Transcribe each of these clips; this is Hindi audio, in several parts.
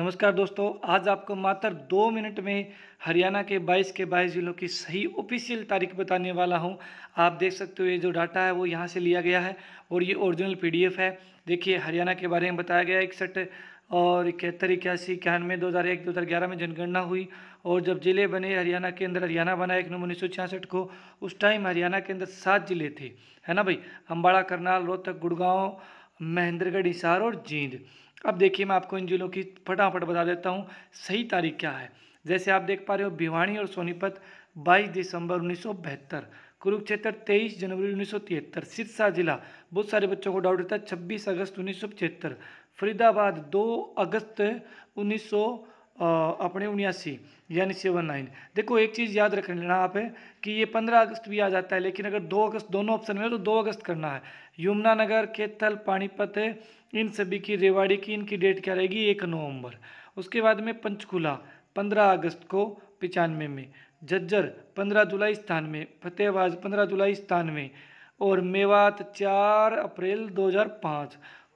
नमस्कार दोस्तों आज आपको मात्र दो मिनट में हरियाणा के 22 के 22 जिलों की सही ऑफिशियल तारीख बताने वाला हूं आप देख सकते हो ये जो डाटा है वो यहां से लिया गया है और ये ओरिजिनल पीडीएफ है देखिए हरियाणा के बारे में बताया गया इकसठ और इकहत्तर इक्यासी इक्यानवे दो हज़ार एक दो हज़ार ग्यारह में जनगणना हुई और जब ज़िले बने हरियाणा के अंदर हरियाणा बना एक नवंबर उन्नीस सौ छियासठ को उस टाइम हरियाणा के अंदर सात ज़िले थे है ना भाई अम्बाड़ा करनाल रोहतक गुड़गांव महेंद्रगढ़ हिसार और जींद अब देखिए मैं आपको इन जिलों की फटाफट बता देता हूँ सही तारीख क्या है जैसे आप देख पा रहे हो भिवानी और सोनीपत 22 दिसंबर उन्नीस कुरुक्षेत्र 23 जनवरी उन्नीस सिरसा जिला बहुत सारे बच्चों को डाउट रहता है छब्बीस अगस्त उन्नीस फरीदाबाद 2 अगस्त उन्नीस अपने उन्यासी यानी सेवन नाइन देखो एक चीज़ याद रख लेना आप है कि ये पंद्रह अगस्त भी आ जाता है लेकिन अगर दो अगस्त दोनों ऑप्शन में तो दो अगस्त करना है यमुनानगर केतल पानीपत इन सभी की रेवाड़ी की इनकी डेट क्या रहेगी एक नवंबर उसके बाद में पंचकूला पंद्रह अगस्त को पचानवे में झज्जर पंद्रह जुलाई में फतेहबाज पंद्रह जुलाई में और मेवात चार अप्रैल दो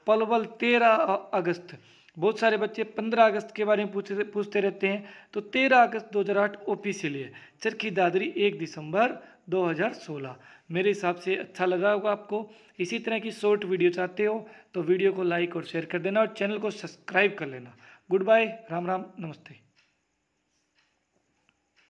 पलवल तेरह अगस्त बहुत सारे बच्चे 15 अगस्त के बारे में पूछते पूछते रहते हैं तो 13 अगस्त 2008 से लिए चरखी दादरी 1 दिसंबर 2016 मेरे हिसाब से अच्छा लगा होगा आपको इसी तरह की शॉर्ट वीडियो चाहते हो तो वीडियो को लाइक और शेयर कर देना और चैनल को सब्सक्राइब कर लेना गुड बाय राम राम नमस्ते